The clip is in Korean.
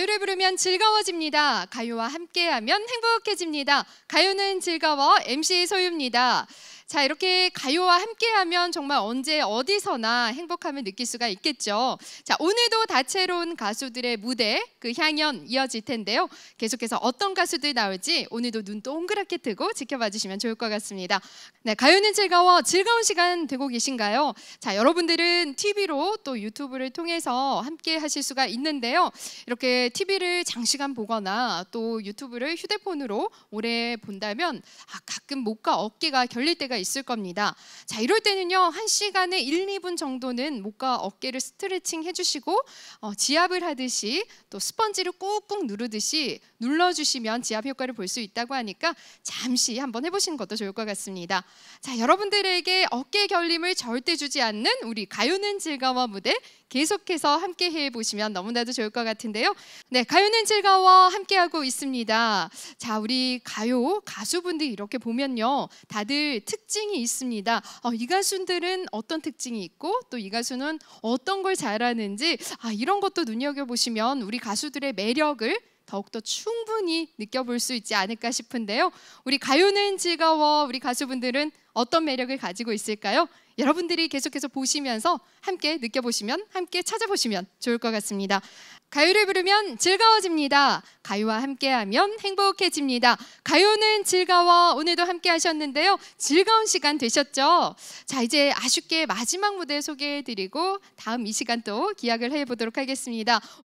가요를 부르면 즐거워집니다. 가요와 함께하면 행복해집니다. 가요는 즐거워 MC 소유입니다. 자, 이렇게 가요와 함께하면 정말 언제 어디서나 행복함을 느낄 수가 있겠죠. 자, 오늘도 다채로운 가수들의 무대, 그 향연 이어질 텐데요. 계속해서 어떤 가수들이 나올지 오늘도 눈도 동그랗게 뜨고 지켜봐 주시면 좋을 것 같습니다. 네, 가요는 즐거워 즐거운 시간 되고 계신가요? 자, 여러분들은 TV로 또 유튜브를 통해서 함께 하실 수가 있는데요. 이렇게 TV를 장시간 보거나 또 유튜브를 휴대폰으로 오래 본다면 아, 가끔 목과 어깨가 결릴 때가 있을 겁니다. 자, 이럴 때는요. 한시간에 1, 2분 정도는 목과 어깨를 스트레칭 해 주시고 어, 지압을 하듯이 또 스펀지를 꾹꾹 누르듯이 눌러 주시면 지압 효과를 볼 수 있다고 하니까 잠시 한번 해 보시는 것도 좋을 것 같습니다. 자, 여러분들에게 어깨 결림을 절대 주지 않는 우리 가요는 즐거워 무대 계속해서 함께 해 보시면 너무나도 좋을 것 같은데요. 네, 가요는 즐거워 함께 하고 있습니다. 자, 우리 가요 가수분들 이렇게 보면요. 다들 특징이 있습니다. 어, 이 가수들은 어떤 특징이 있고 또 이 가수는 어떤 걸 잘하는지 아, 이런 것도 눈여겨 보시면 우리 가수들의 매력을 더욱더 충 충분히 느껴볼 수 있지 않을까 싶은데요. 우리 가요는 즐거워 우리 가수분들은 어떤 매력을 가지고 있을까요? 여러분들이 계속해서 보시면서 함께 느껴보시면 함께 찾아보시면 좋을 것 같습니다. 가요를 부르면 즐거워집니다. 가요와 함께하면 행복해집니다. 가요는 즐거워 오늘도 함께 하셨는데요. 즐거운 시간 되셨죠? 자 이제 아쉽게 마지막 무대 소개해드리고 다음 이 시간 또 기약을 해보도록 하겠습니다.